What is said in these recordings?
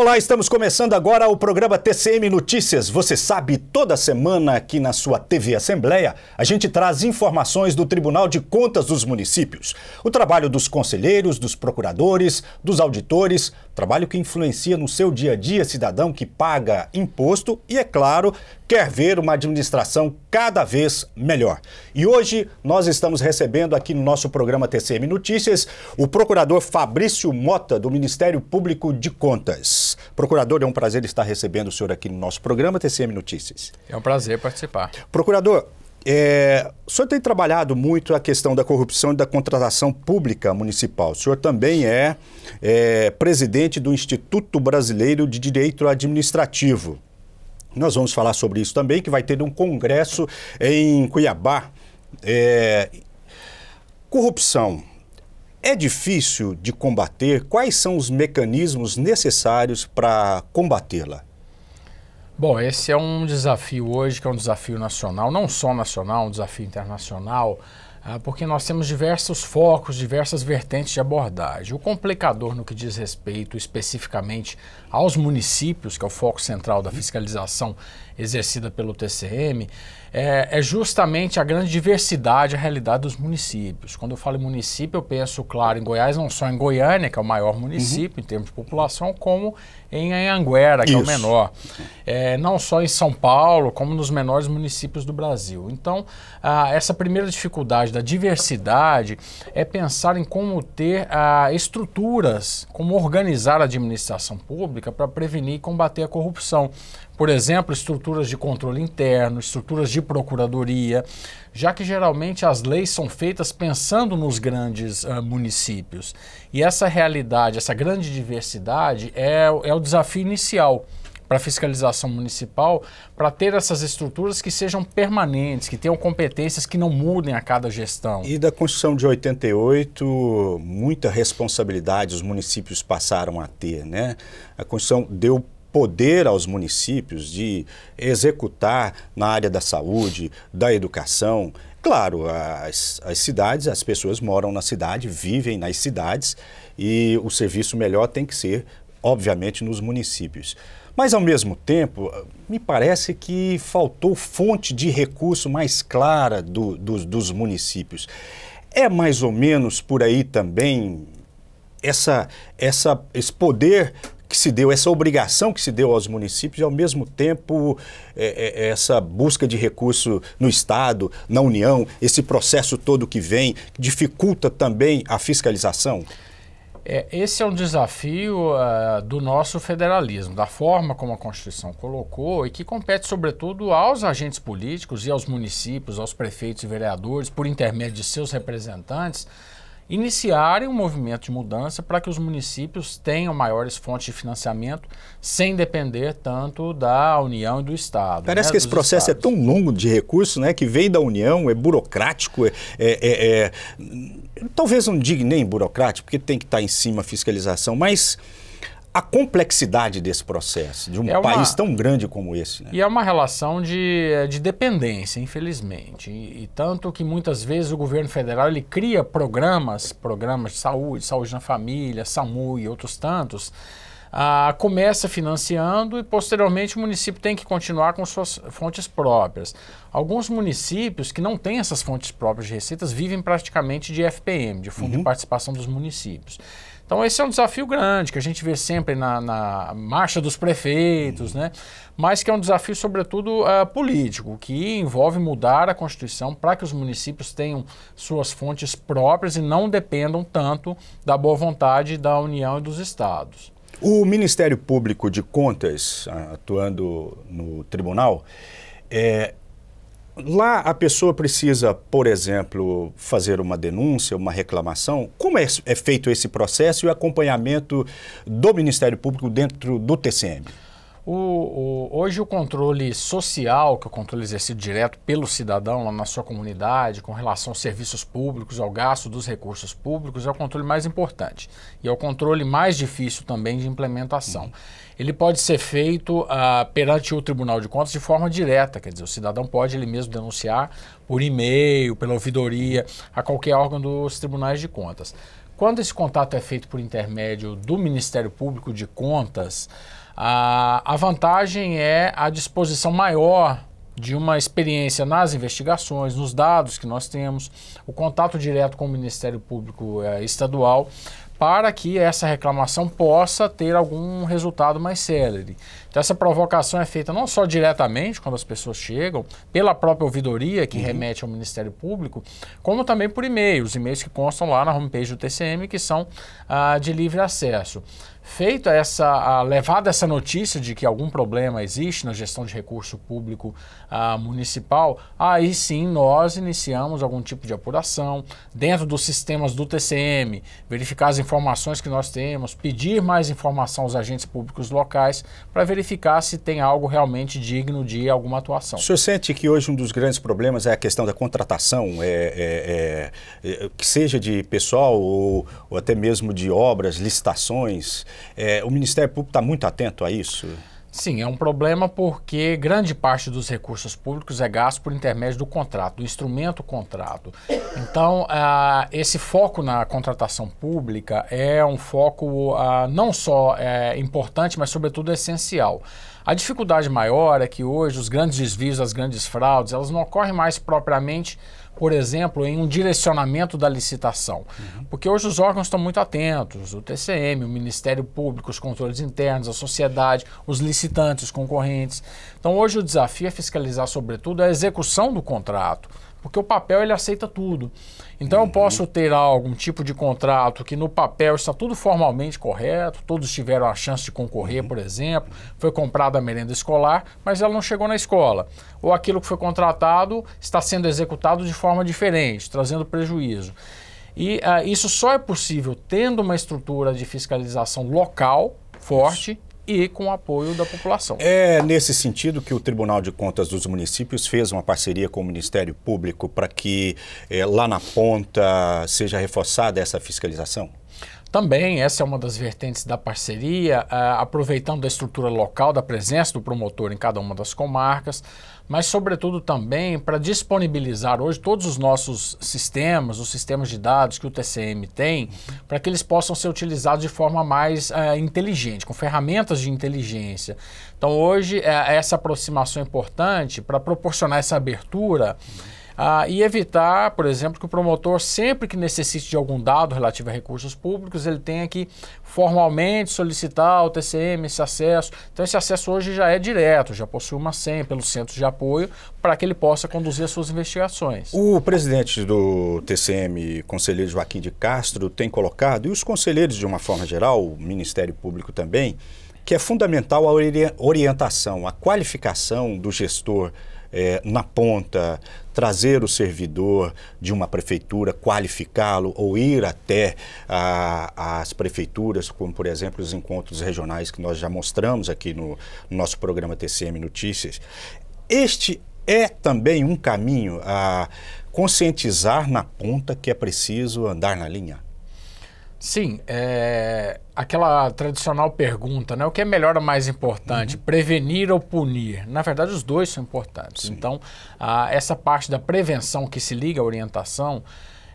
Olá, estamos começando agora o programa TCM Notícias. Você sabe, toda semana aqui na sua TV Assembleia, a gente traz informações do Tribunal de Contas dos Municípios. O trabalho dos conselheiros, dos procuradores, dos auditores, trabalho que influencia no seu dia a dia, cidadão que paga imposto e, é claro, quer ver uma administração cada vez melhor. E hoje nós estamos recebendo aqui no nosso programa TCM Notícias o procurador Fabrício Mota, do Ministério Público de Contas. Procurador, é um prazer estar recebendo o senhor aqui no nosso programa TCM Notícias. É um prazer participar. Procurador, é, o senhor tem trabalhado muito a questão da corrupção e da contratação pública municipal. O senhor também é, é presidente do Instituto Brasileiro de Direito Administrativo. Nós vamos falar sobre isso também, que vai ter um congresso em Cuiabá. É... Corrupção é difícil de combater? Quais são os mecanismos necessários para combatê-la? Bom, esse é um desafio hoje, que é um desafio nacional, não só nacional, um desafio internacional. Ah, porque nós temos diversos focos, diversas vertentes de abordagem. O complicador no que diz respeito especificamente aos municípios, que é o foco central da fiscalização, exercida pelo TCM, é, é, justamente a grande diversidade, a realidade dos municípios. Quando eu falo em município, eu penso, claro, em Goiás, não só em Goiânia, que é o maior município uhum. em termos de população, como em Anhanguera, que Isso. é o menor. É, não só em São Paulo, como nos menores municípios do Brasil. Então, essa primeira dificuldade da diversidade é pensar em como ter ah, estruturas, como organizar a administração pública para prevenir e combater a corrupção por exemplo, estruturas de controle interno, estruturas de procuradoria, já que geralmente as leis são feitas pensando nos grandes uh, municípios. E essa realidade, essa grande diversidade é, é o desafio inicial para a fiscalização municipal, para ter essas estruturas que sejam permanentes, que tenham competências que não mudem a cada gestão. E da Constituição de 88, muita responsabilidade os municípios passaram a ter, né? A Constituição deu poder aos municípios de executar na área da saúde, da educação. Claro, as, as cidades, as pessoas moram na cidade, vivem nas cidades e o serviço melhor tem que ser, obviamente, nos municípios. Mas, ao mesmo tempo, me parece que faltou fonte de recurso mais clara do, do, dos municípios. É mais ou menos por aí também essa, essa, esse poder que se deu, essa obrigação que se deu aos municípios e, ao mesmo tempo, é, é, essa busca de recurso no Estado, na União, esse processo todo que vem, dificulta também a fiscalização? É, esse é um desafio uh, do nosso federalismo, da forma como a Constituição colocou e que compete, sobretudo, aos agentes políticos e aos municípios, aos prefeitos e vereadores, por intermédio de seus representantes iniciarem um movimento de mudança para que os municípios tenham maiores fontes de financiamento sem depender tanto da União e do Estado. Né, Parece né? que esse processo é estados. é tão longo de recursos, né, que vem da União, é burocrático, é, é, é, é talvez não diga nem burocrático, porque tem que estar em cima a fiscalização, mas a complexidade desse processo, de um é uma... país tão grande como esse. Né? E é uma relação de, eh, de dependência, infelizmente. E, e, tanto que muitas vezes o governo federal ele cria programas, programas de saúde, saúde na família, SAMU e outros tantos, ah, começa financiando e posteriormente o município tem que continuar com suas fontes próprias. Alguns municípios que não têm essas fontes próprias de receitas vivem praticamente de FPM, de Fundo uhum. de Participação dos Municípios. Então esse é um desafio grande que a gente vê sempre na, na marcha dos prefeitos, uhum. né? mas que é um desafio sobretudo uh, político, que envolve mudar a Constituição para que os municípios tenham suas fontes próprias e não dependam tanto da boa vontade da União e dos estados. O Ministério Público de Contas, ah, atuando no tribunal, é, Lá a pessoa precisa, por exemplo, fazer uma denúncia, uma reclamação. Como é, é feito esse processo e o acompanhamento do Ministério Público dentro do TCM? O, o, hoje o controle social, que é o controle exercido direto pelo cidadão na sua comunidade, com relação aos serviços públicos, ao gasto dos recursos públicos, é o controle mais importante. E é o controle mais difícil também de implementação. Uhum. Ele pode ser feito uh, perante o Tribunal de Contas de forma direta, quer dizer, o cidadão pode ele mesmo denunciar por e-mail, pela ouvidoria, a qualquer órgão dos tribunais de contas. Quando esse contato é feito por intermédio do Ministério Público de Contas, a, a vantagem é a disposição maior de uma experiência nas investigações, nos dados que nós temos, o contato direto com o Ministério Público eh, Estadual, para que essa reclamação possa ter algum resultado mais célere. Então, essa provocação é feita não só diretamente, quando as pessoas chegam, pela própria ouvidoria que uhum. remete ao Ministério Público, como também por e-mails, e-mails que constam lá na homepage do TCM, que são ah, de livre acesso. Feita essa, levada essa notícia de que algum problema existe na gestão de recurso público ah, municipal, aí sim nós iniciamos algum tipo de apuração dentro dos sistemas do TCM, verificar as informações que nós temos, pedir mais informação aos agentes públicos locais para verificar se tem algo realmente digno de alguma atuação. O senhor sente que hoje um dos grandes problemas é a questão da contratação, é, é, é, é que seja de pessoal ou, ou até mesmo de obras, licitações? É, o Ministério Público está muito atento a isso? Sim, é um problema porque grande parte dos recursos públicos é gasto por intermédio do contrato, do instrumento contrato. Então, esse foco na contratação pública é um foco não só é, importante, mas sobretudo essencial. A dificuldade maior é que hoje os grandes desvios, as grandes fraudes, elas não ocorrem mais propriamente por exemplo, em um direcionamento da licitação. Uhum. Porque hoje os órgãos estão muito atentos, o TCM, o Ministério Público, os controles internos, a sociedade, os licitantes, os concorrentes. Então hoje o desafio é fiscalizar, sobretudo, a execução do contrato porque o papel ele aceita tudo. Então uhum. eu posso ter algum tipo de contrato que no papel está tudo formalmente correto, todos tiveram a chance de concorrer, uhum. por exemplo, foi comprada a merenda escolar, mas ela não chegou na escola. Ou aquilo que foi contratado está sendo executado de forma diferente, trazendo prejuízo. E uh, isso só é possível tendo uma estrutura de fiscalização local forte, Isso e com o apoio da população. É nesse sentido que o Tribunal de Contas dos Municípios fez uma parceria com o Ministério Público para que é, lá na ponta seja reforçada essa fiscalização? Também, essa é uma das vertentes da parceria, uh, aproveitando a estrutura local da presença do promotor em cada uma das comarcas, mas sobretudo também para disponibilizar hoje todos os nossos sistemas, os sistemas de dados que o TCM tem, para que eles possam ser utilizados de forma mais é, inteligente, com ferramentas de inteligência. Então hoje é, essa aproximação é importante para proporcionar essa abertura. Uhum ah, e evitar, por exemplo, que o promotor, sempre que necessite de algum dado relativo a recursos públicos, ele tenha que formalmente solicitar ao TCM esse acesso. Então, esse acesso hoje já é direto, já possui uma senha pelos centros de apoio para que ele possa conduzir as suas investigações. O presidente do TCM, conselheiro Joaquim de Castro, tem colocado, e os conselheiros de uma forma geral, o Ministério Público também, que é fundamental a orientação, a qualificação do gestor é, na ponta, trazer o servidor de uma prefeitura, qualificá-lo ou ir até a, as prefeituras, como por exemplo os encontros regionais que nós já mostramos aqui no, no nosso programa TCM Notícias. Este é também um caminho a conscientizar na ponta que é preciso andar na linha. Sim, é aquela tradicional pergunta, né? O que é melhor ou mais importante, uhum. prevenir ou punir? Na verdade, os dois são importantes. Sim. Então, a, essa parte da prevenção que se liga à orientação,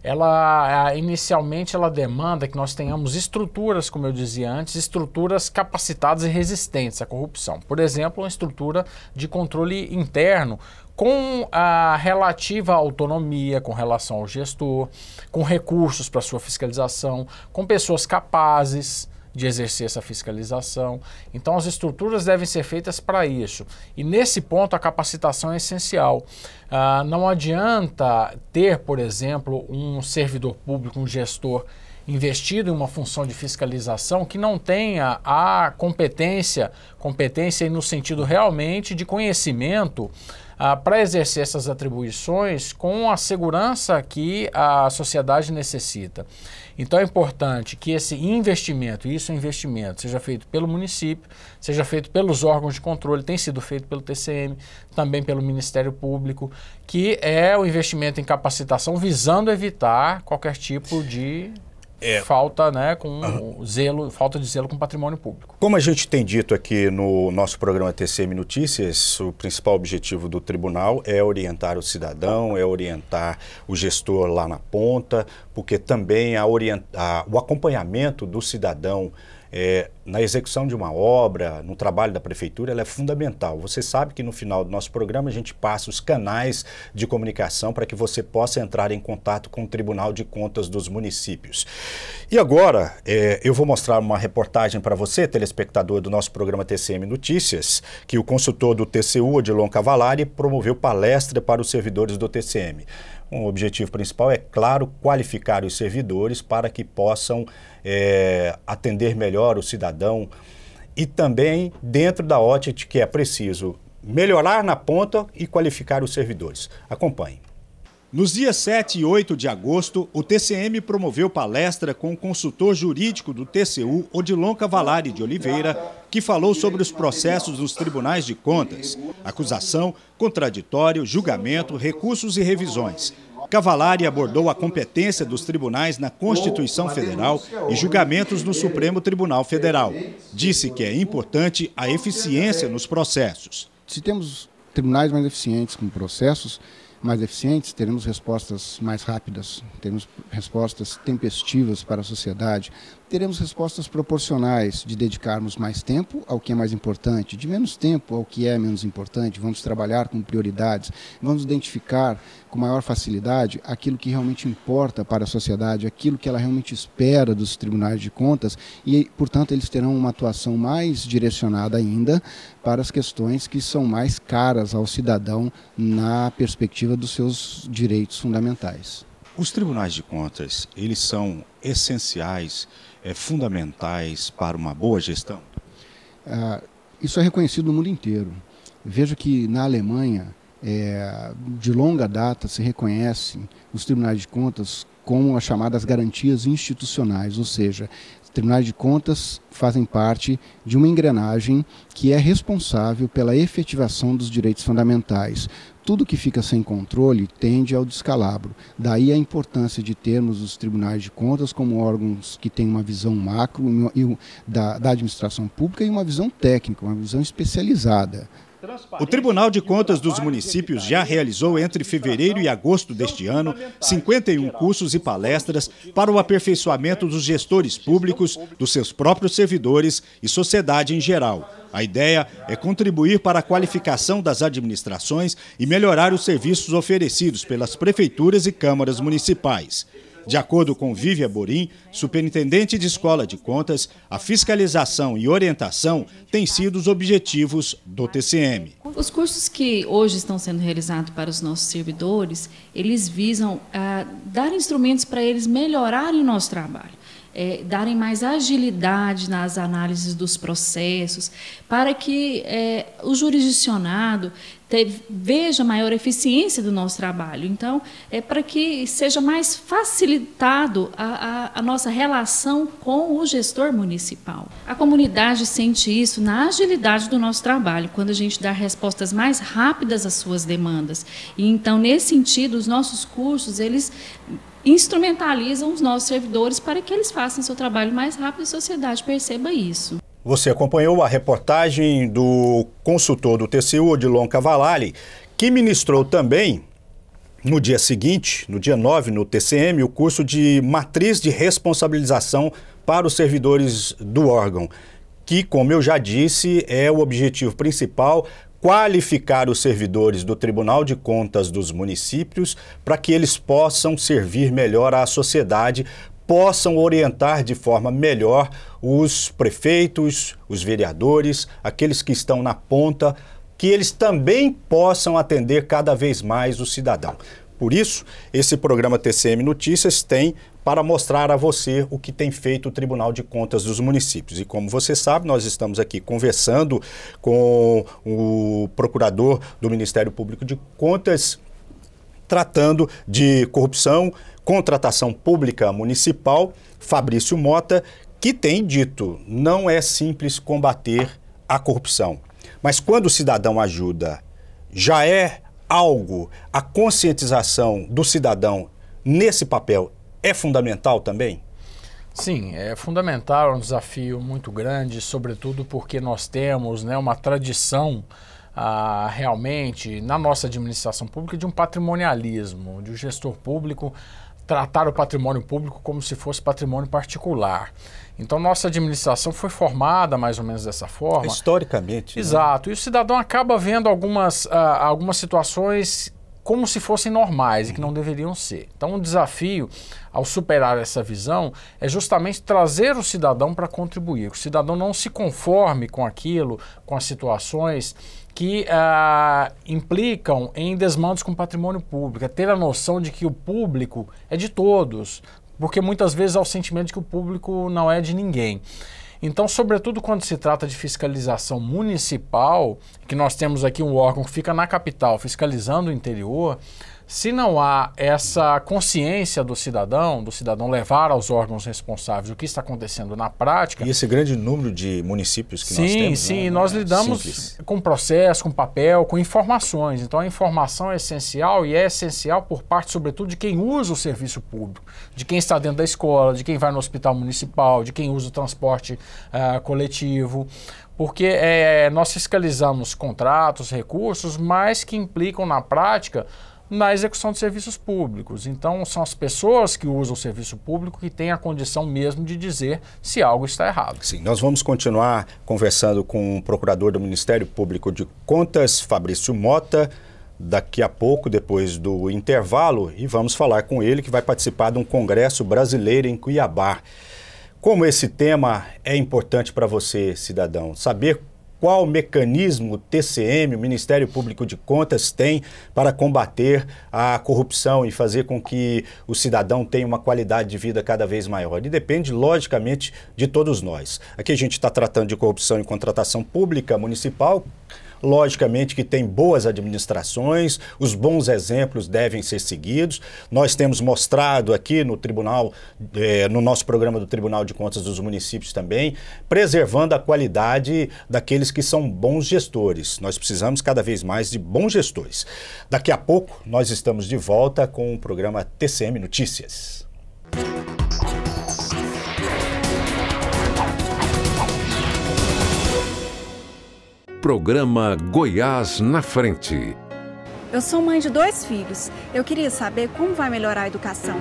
ela a, inicialmente ela demanda que nós tenhamos estruturas, como eu dizia antes, estruturas capacitadas e resistentes à corrupção. Por exemplo, uma estrutura de controle interno, com a relativa autonomia com relação ao gestor, com recursos para sua fiscalização, com pessoas capazes de exercer essa fiscalização. Então, as estruturas devem ser feitas para isso. E nesse ponto, a capacitação é essencial. Ah, não adianta ter, por exemplo, um servidor público, um gestor investido em uma função de fiscalização que não tenha a competência, competência no sentido realmente de conhecimento ah, para exercer essas atribuições com a segurança que a sociedade necessita. Então é importante que esse investimento, isso é investimento, seja feito pelo município, seja feito pelos órgãos de controle, tem sido feito pelo TCM, também pelo Ministério Público, que é o investimento em capacitação visando evitar qualquer tipo de é. falta, né, com uhum. zelo, falta de zelo com o patrimônio público. Como a gente tem dito aqui no nosso programa TCM Notícias, o principal objetivo do tribunal é orientar o cidadão, é orientar o gestor lá na ponta, porque também a orientar, o acompanhamento do cidadão é, na execução de uma obra, no trabalho da prefeitura, ela é fundamental. Você sabe que no final do nosso programa a gente passa os canais de comunicação para que você possa entrar em contato com o Tribunal de Contas dos Municípios. E agora é, eu vou mostrar uma reportagem para você, telespectador do nosso programa TCM Notícias, que o consultor do TCU, Adilon Cavalari, promoveu palestra para os servidores do TCM. O objetivo principal é, claro, qualificar os servidores para que possam é, atender melhor o cidadão cidadão e também dentro da ótica de que é preciso melhorar na ponta e qualificar os servidores. Acompanhe. Nos dias 7 e 8 de agosto, o TCM promoveu palestra com o consultor jurídico do TCU, Odilon Cavalari de Oliveira, que falou sobre os processos dos tribunais de contas: acusação, contraditório, julgamento, recursos e revisões. Cavalari abordou a competência dos tribunais na Constituição Federal e julgamentos no Supremo Tribunal Federal. Disse que é importante a eficiência nos processos. Se temos tribunais mais eficientes com processos mais eficientes, teremos respostas mais rápidas, teremos respostas tempestivas para a sociedade, teremos respostas proporcionais de dedicarmos mais tempo ao que é mais importante, de menos tempo ao que é menos importante. Vamos trabalhar com prioridades, vamos identificar com maior facilidade aquilo que realmente importa para a sociedade, aquilo que ela realmente espera dos tribunais de contas e, portanto, eles terão uma atuação mais direcionada ainda para as questões que são mais caras ao cidadão na perspectiva dos seus direitos fundamentais. Os tribunais de contas, eles são essenciais é, fundamentais para uma boa gestão? Ah, isso é reconhecido no mundo inteiro. Vejo que na Alemanha, é, de longa data, se reconhecem os tribunais de contas como as chamadas garantias institucionais, ou seja, tribunais de contas fazem parte de uma engrenagem que é responsável pela efetivação dos direitos fundamentais tudo que fica sem controle tende ao descalabro. Daí a importância de termos os tribunais de contas como órgãos que têm uma visão macro da, administração pública e uma visão técnica, uma visão especializada. O Tribunal de Contas dos Municípios já realizou entre fevereiro e agosto deste ano 51 cursos e palestras para o aperfeiçoamento dos gestores públicos, dos seus próprios servidores e sociedade em geral. A ideia é contribuir para a qualificação das administrações e melhorar os serviços oferecidos pelas prefeituras e câmaras municipais. De acordo com Vívia Borim, superintendente de Escola de Contas, a fiscalização e orientação têm sido os objetivos do TCM. Os cursos que hoje estão sendo realizados para os nossos servidores, eles visam ah, dar instrumentos para eles melhorarem o nosso trabalho. É, darem mais agilidade nas análises dos processos, para que é, o jurisdicionado te, veja maior eficiência do nosso trabalho. Então, é para que seja mais facilitado a, a, a nossa relação com o gestor municipal. A comunidade sente isso na agilidade do nosso trabalho, quando a gente dá respostas mais rápidas às suas demandas. E então, nesse sentido, os nossos cursos, eles instrumentalizam os nossos servidores para que eles façam seu trabalho mais rápido e a sociedade perceba isso. Você acompanhou a reportagem do consultor do TCU, Odilon Cavalari, que ministrou também, no dia seguinte, no dia 9, no TCM, o curso de Matriz de Responsabilização para os Servidores do Órgão, que, como eu já disse, é o objetivo principal qualificar os servidores do Tribunal de Contas dos municípios para que eles possam servir melhor à sociedade, possam orientar de forma melhor os prefeitos, os vereadores, aqueles que estão na ponta, que eles também possam atender cada vez mais o cidadão. Por isso, esse programa TCM Notícias tem para mostrar a você o que tem feito o Tribunal de Contas dos Municípios. E como você sabe, nós estamos aqui conversando com o procurador do Ministério Público de Contas, tratando de corrupção, contratação pública municipal, Fabrício Mota, que tem dito: não é simples combater a corrupção. Mas quando o cidadão ajuda, já é algo, a conscientização do cidadão nesse papel é fundamental também? Sim, é fundamental, é um desafio muito grande, sobretudo porque nós temos né, uma tradição ah, realmente, na nossa administração pública, de um patrimonialismo, de um gestor público tratar o patrimônio público como se fosse patrimônio particular. Então, nossa administração foi formada mais ou menos dessa forma. Historicamente. Né? Exato. Né? E o cidadão acaba vendo algumas, ah, algumas situações como se fossem normais e que não uhum. deveriam ser. Então, o um desafio ao superar essa visão é justamente trazer o cidadão para contribuir. Que o cidadão não se conforme com aquilo, com as situações que ah, implicam em desmandos com o patrimônio público. É ter a noção de que o público é de todos, porque muitas vezes há é o sentimento de que o público não é de ninguém. Então, sobretudo quando se trata de fiscalização municipal, que nós temos aqui um órgão que fica na capital fiscalizando o interior, se não há essa consciência do cidadão, do cidadão levar aos órgãos responsáveis o que está acontecendo na prática. E esse grande número de municípios que sim, nós temos. Sim, sim, né, nós é lidamos Simples. com processo, com papel, com informações. Então a informação é essencial e é essencial por parte, sobretudo, de quem usa o serviço público, de quem está dentro da escola, de quem vai no hospital municipal, de quem usa o transporte uh, coletivo porque é, nós fiscalizamos contratos, recursos, mas que implicam na prática na é execução de serviços públicos. Então, são as pessoas que usam o serviço público que têm a condição mesmo de dizer se algo está errado. Sim, nós vamos continuar conversando com o procurador do Ministério Público de Contas, Fabrício Mota daqui a pouco, depois do intervalo, e vamos falar com ele que vai participar de um congresso brasileiro em Cuiabá. Como esse tema é importante para você, cidadão, saber qual mecanismo o TCM, o Ministério Público de Contas, tem para combater a corrupção e fazer com que o cidadão tenha uma qualidade de vida cada vez maior. E depende, logicamente, de todos nós. Aqui a gente está tratando de corrupção em contratação pública municipal. Logicamente que tem boas administrações, os bons exemplos devem ser seguidos. Nós temos mostrado aqui no Tribunal, eh, no nosso programa do Tribunal de Contas dos Municípios também, preservando a qualidade daqueles que são bons gestores. Nós precisamos cada vez mais de bons gestores. Daqui a pouco nós estamos de volta com o programa TCM Notícias. programa Goiás na Frente. Eu sou mãe de dois filhos. Eu queria saber como vai melhorar a educação.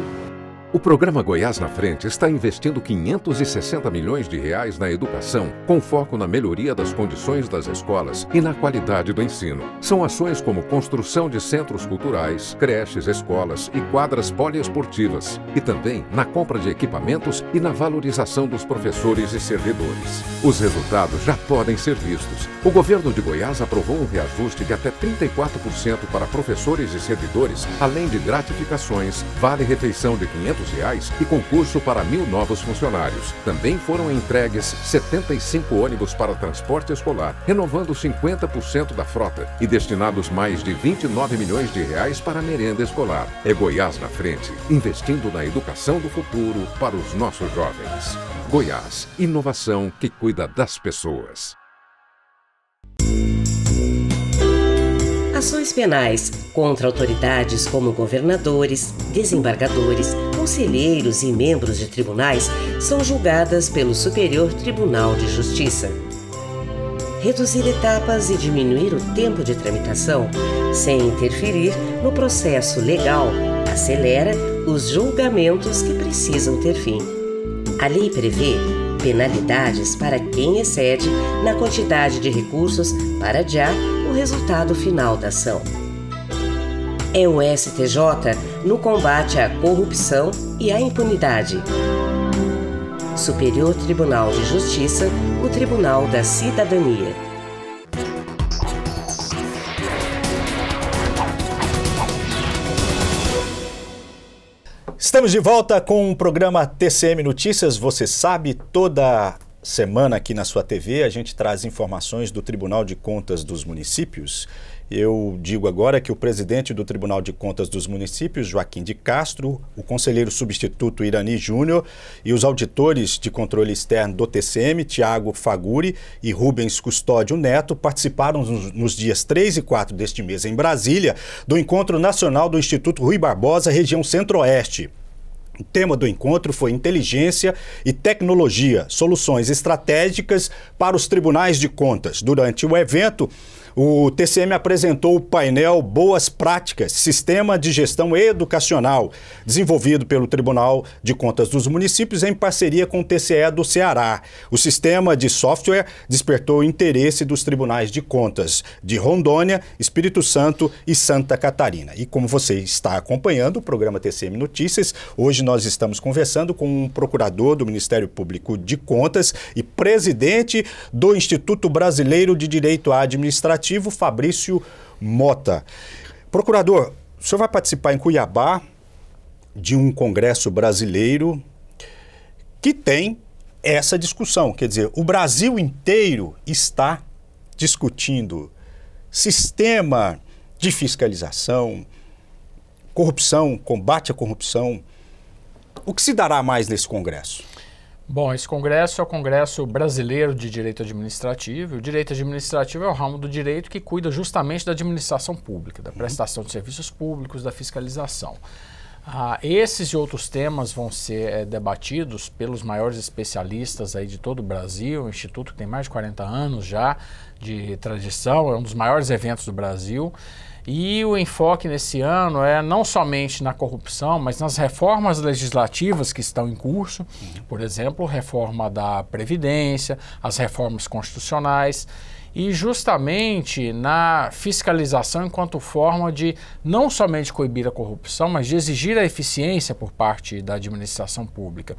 O programa Goiás na Frente está investindo 560 milhões de reais na educação, com foco na melhoria das condições das escolas e na qualidade do ensino. São ações como construção de centros culturais, creches, escolas e quadras poliesportivas, e também na compra de equipamentos e na valorização dos professores e servidores. Os resultados já podem ser vistos. O governo de Goiás aprovou um reajuste de até 34% para professores e servidores, além de gratificações, vale refeição de 500 reais e concurso para mil novos funcionários. Também foram entregues 75 ônibus para transporte escolar, renovando 50% da frota e destinados mais de 29 milhões de reais para merenda escolar. É Goiás na frente, investindo na educação do futuro para os nossos jovens. Goiás, inovação que cuida das pessoas. Ações penais contra autoridades como governadores, desembargadores, conselheiros e membros de tribunais são julgadas pelo Superior Tribunal de Justiça. Reduzir etapas e diminuir o tempo de tramitação, sem interferir no processo legal, acelera os julgamentos que precisam ter fim. A lei prevê penalidades para quem excede na quantidade de recursos para adiar o resultado final da ação. É o STJ no combate à corrupção e à impunidade. Superior Tribunal de Justiça, o Tribunal da Cidadania. Estamos de volta com o programa TCM Notícias. Você sabe, toda semana aqui na sua TV a gente traz informações do Tribunal de Contas dos Municípios. Eu digo agora que o presidente do Tribunal de Contas dos Municípios, Joaquim de Castro, o conselheiro substituto Irani Júnior e os auditores de controle externo do TCM, Tiago Faguri e Rubens Custódio Neto, participaram nos, dias 3 e 4 deste mês em Brasília do Encontro Nacional do Instituto Rui Barbosa, região Centro-Oeste. O tema do encontro foi Inteligência e Tecnologia, Soluções Estratégicas para os Tribunais de Contas. Durante o evento, o TCM apresentou o painel Boas Práticas, Sistema de Gestão Educacional, desenvolvido pelo Tribunal de Contas dos Municípios em parceria com o TCE do Ceará. O sistema de software despertou o interesse dos tribunais de contas de Rondônia, Espírito Santo e Santa Catarina. E como você está acompanhando o programa TCM Notícias, hoje nós estamos conversando com um procurador do Ministério Público de Contas e presidente do Instituto Brasileiro de Direito Administrativo. Legislativo, Fabrício Mota. Procurador, o senhor vai participar em Cuiabá de um congresso brasileiro que tem essa discussão. Quer dizer, o Brasil inteiro está discutindo sistema de fiscalização, corrupção, combate à corrupção. O que se dará mais nesse congresso? Bom, esse congresso é o Congresso Brasileiro de Direito Administrativo. O direito administrativo é o ramo do direito que cuida justamente da administração pública, da uhum. prestação de serviços públicos, da fiscalização. Ah, esses e outros temas vão ser é, debatidos pelos maiores especialistas aí de todo o Brasil, um instituto que tem mais de 40 anos já de tradição, é um dos maiores eventos do Brasil. E o enfoque nesse ano é não somente na corrupção, mas nas reformas legislativas que estão em curso, uhum. por exemplo, reforma da Previdência, as reformas constitucionais e justamente na fiscalização enquanto forma de não somente coibir a corrupção, mas de exigir a eficiência por parte da administração pública.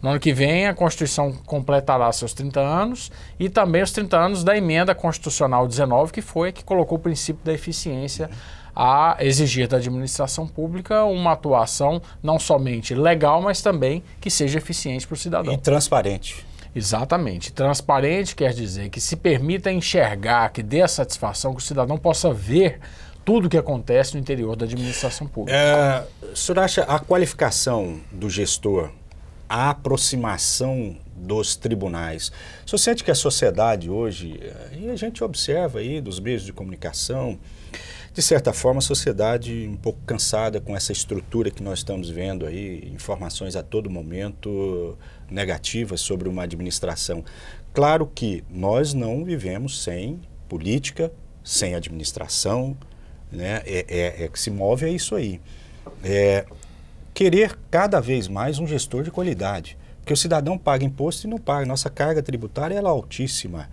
No ano que vem, a Constituição completará seus 30 anos e também os 30 anos da emenda constitucional 19, que foi a que colocou o princípio da eficiência a exigir da administração pública uma atuação não somente legal, mas também que seja eficiente para o cidadão. E transparente. Exatamente. Transparente quer dizer que se permita enxergar, que dê a satisfação, que o cidadão possa ver tudo o que acontece no interior da administração pública. É, o senhor acha a qualificação do gestor, a aproximação dos tribunais. O senhor sente que a sociedade hoje, eh, e a gente observa aí dos meios de comunicação, de certa forma, a sociedade um pouco cansada com essa estrutura que nós estamos vendo aí, informações a todo momento, negativas sobre uma administração. Claro que nós não vivemos sem política, sem administração, né? é, é, é que se move é isso aí. É querer cada vez mais um gestor de qualidade, porque o cidadão paga imposto e não paga. Nossa carga tributária é altíssima.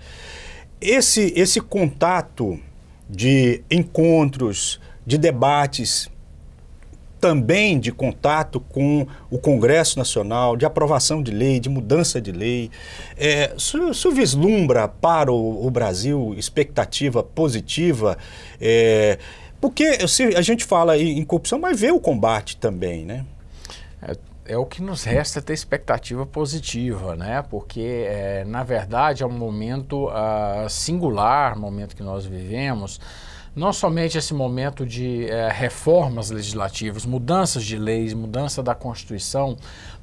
Esse, esse contato de encontros, de debates também de contato com o Congresso Nacional, de aprovação de lei, de mudança de lei. É, isso vislumbra para o, o, Brasil expectativa positiva? É, porque a gente fala em, em corrupção, mas vê o combate também, né? É, é, o que nos resta ter expectativa positiva, né? Porque, é, na verdade, é um momento uh, singular, momento que nós vivemos, não somente esse momento de é, reformas legislativas, mudanças de leis, mudança da Constituição,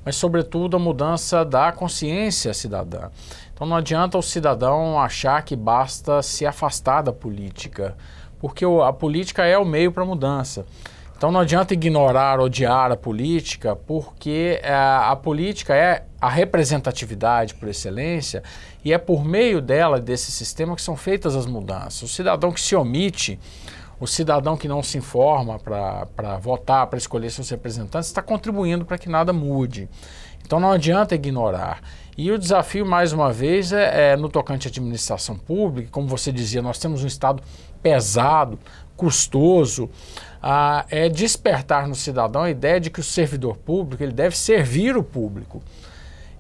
mas, sobretudo, a mudança da consciência cidadã. Então, não adianta o cidadão achar que basta se afastar da política, porque a política é o meio para a mudança. Então não adianta ignorar, odiar a política, porque a, eh, a política é a representatividade por excelência e é por meio dela, desse sistema, que são feitas as mudanças. O cidadão que se omite, o cidadão que não se informa para votar, para escolher seus representantes, está contribuindo para que nada mude. Então não adianta ignorar. E o desafio, mais uma vez, é, é, no tocante à administração pública, como você dizia, nós temos um Estado pesado, custoso, ah, é despertar no cidadão a ideia de que o servidor público ele deve servir o público.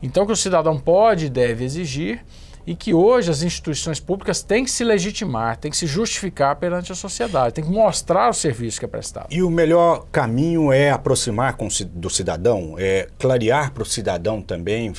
Então, que o cidadão pode e deve exigir e que hoje as instituições públicas têm que se legitimar, têm que se justificar perante a sociedade, têm que mostrar o serviço que é prestado. E o melhor caminho é aproximar com, do cidadão, é, clarear para o cidadão também,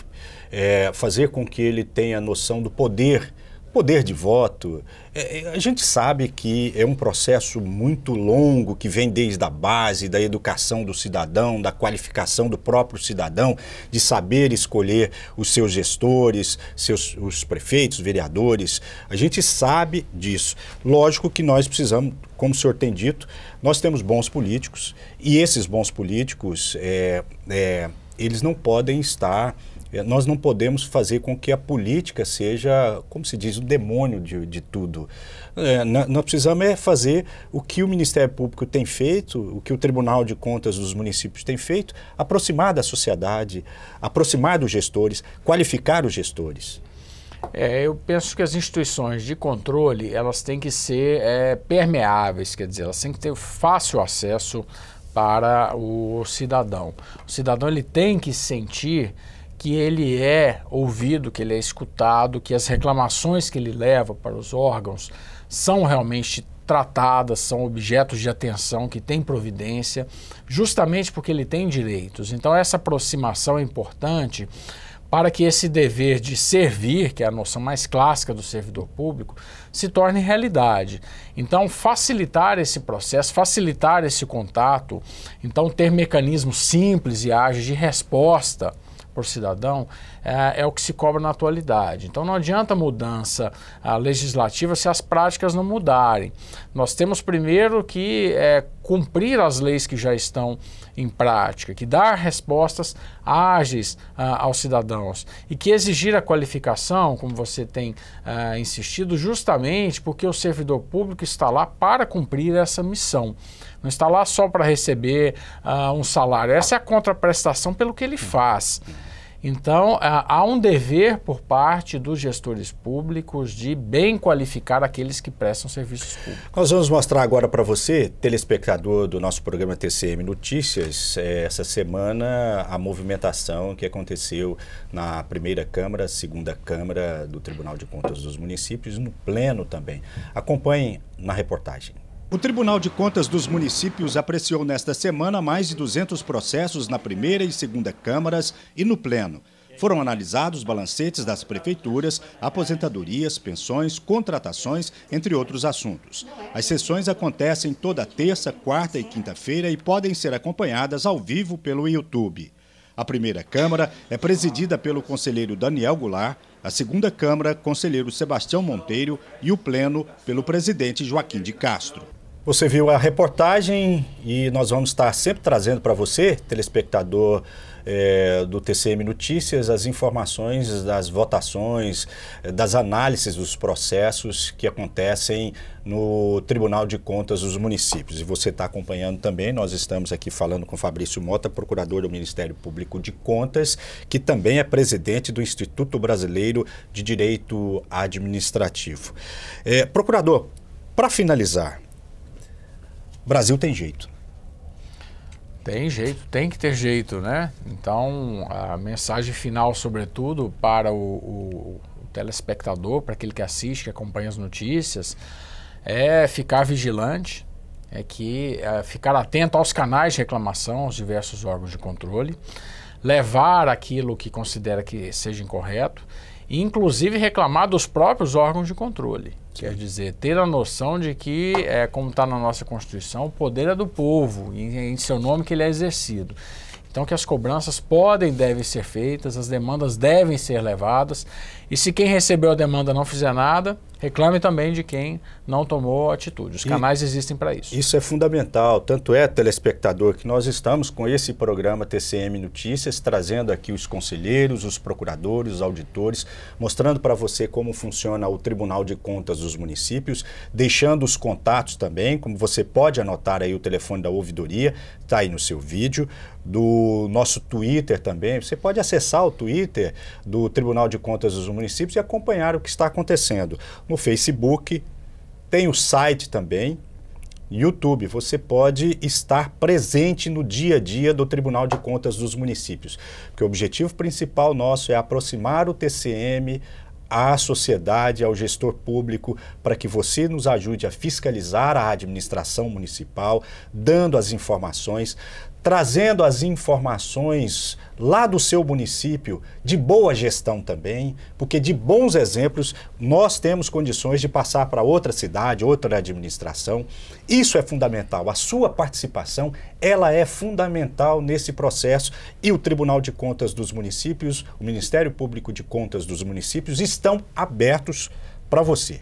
é, fazer com que ele tenha noção do poder poder de voto. É, é, a gente sabe que é um processo muito longo que vem desde a base, da educação do cidadão, da qualificação do próprio cidadão, de saber escolher os seus gestores, seus os prefeitos, vereadores. A gente sabe disso. Lógico que nós precisamos, como o senhor tem dito, nós temos bons políticos e esses bons políticos, é, é, eles não podem estar é, nós não podemos fazer com que a política seja, como se diz, o demônio de, de tudo. É, nós precisamos é fazer o que o Ministério Público tem feito, o que o Tribunal de Contas dos municípios tem feito, aproximar da sociedade, aproximar dos gestores, qualificar os gestores. É, eu penso que as instituições de controle elas têm que ser é, permeáveis, quer dizer, elas têm que ter fácil acesso para o cidadão. O cidadão ele tem que sentir que ele é ouvido, que ele é escutado, que as reclamações que ele leva para os órgãos são realmente tratadas, são objetos de atenção, que tem providência, justamente porque ele tem direitos. Então, essa aproximação é importante para que esse dever de servir, que é a noção mais clássica do servidor público, se torne realidade. Então, facilitar esse processo, facilitar esse contato, então ter mecanismos simples e ágeis de resposta por cidadão é, é, o que se cobra na atualidade. Então não adianta mudança legislativa se as práticas não mudarem. Nós temos primeiro que é, cumprir as leis que já estão em prática, que dar respostas ágeis ah, aos cidadãos e que exigir a qualificação, como você tem é, insistido, justamente porque o servidor público está lá para cumprir essa missão. Não está lá só para receber ah, um salário. Essa é a contraprestação pelo que ele faz. Então, há um dever por parte dos gestores públicos de bem qualificar aqueles que prestam serviços públicos. Nós vamos mostrar agora para você, telespectador do nosso programa TCM Notícias, eh, essa semana a movimentação que aconteceu na primeira Câmara, segunda Câmara do Tribunal de Contas dos Municípios, no Pleno também. Acompanhe na reportagem. O Tribunal de Contas dos Municípios apreciou nesta semana mais de 200 processos na primeira e segunda câmaras e no Pleno. Foram analisados balancetes das prefeituras, aposentadorias, pensões, contratações, entre outros assuntos. As sessões acontecem toda terça, quarta e quinta-feira e podem ser acompanhadas ao vivo pelo YouTube. A primeira Câmara é presidida pelo conselheiro Daniel Goulart, a segunda Câmara, conselheiro Sebastião Monteiro e o Pleno, pelo presidente Joaquim de Castro. Você viu a reportagem e nós vamos estar sempre trazendo para você, telespectador é, do TCM Notícias, as informações das votações, eh, das análises dos processos que acontecem no Tribunal de Contas dos Municípios. E você está acompanhando também, nós estamos aqui falando com Fabrício Mota, procurador do Ministério Público de Contas, que também é presidente do Instituto Brasileiro de Direito Administrativo. É, procurador, para finalizar, Brasil tem jeito. Tem jeito, tem que ter jeito, né? Então, a mensagem final, sobretudo, para o, o, o telespectador, para aquele que assiste, que acompanha as notícias, é ficar vigilante, é que é, ficar atento aos canais de reclamação, aos diversos órgãos de controle, levar aquilo que considera que seja incorreto, e inclusive reclamar dos próprios órgãos de controle. Quer dizer, ter a noção de que, é, como está na nossa Constituição, o poder é do povo, e em seu nome que ele é exercido. Então que as cobranças podem e devem ser feitas, as demandas devem ser levadas. E se quem recebeu a demanda não fizer nada, reclame também de quem não tomou atitude. Os canais e existem para isso. Isso é fundamental. Tanto é, telespectador, que nós estamos com esse programa TCM Notícias, trazendo aqui os conselheiros, os procuradores, os auditores, mostrando para você como funciona o Tribunal de Contas dos Municípios, deixando os contatos também, como você pode anotar aí o telefone da ouvidoria, está aí no seu vídeo do nosso Twitter também. Você pode acessar o Twitter do Tribunal de Contas dos Municípios e acompanhar o que está acontecendo. No Facebook, tem o site também, YouTube, você pode estar presente no dia a dia do Tribunal de Contas dos Municípios, porque o objetivo principal nosso é aproximar o TCM à sociedade, ao gestor público, para que você nos ajude a fiscalizar a administração municipal, dando as informações, trazendo as informações lá do seu município de boa gestão também, porque de bons exemplos nós temos condições de passar para outra cidade, outra administração. Isso é fundamental. A sua participação, ela é fundamental nesse processo e o Tribunal de Contas dos Municípios, o Ministério Público de Contas dos Municípios estão abertos para você.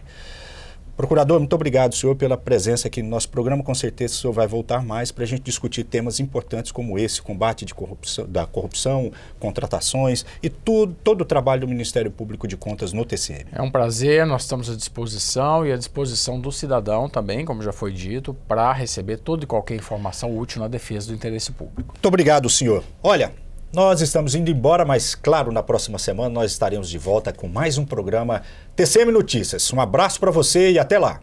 Procurador, muito obrigado, senhor, pela presença aqui no nosso programa. Com certeza o senhor vai voltar mais para a gente discutir temas importantes como esse, combate corrupção, da corrupção, contratações e todo o trabalho do Ministério Público de Contas no TCM. É um prazer, nós estamos à disposição e à disposição do cidadão também, como já foi dito, para receber toda e qualquer informação útil na defesa do interesse público. Muito obrigado, senhor. Olha, nós estamos indo embora, mas claro, na próxima semana nós estaremos de volta com mais um programa TCM Notícias. Um abraço para você e até lá.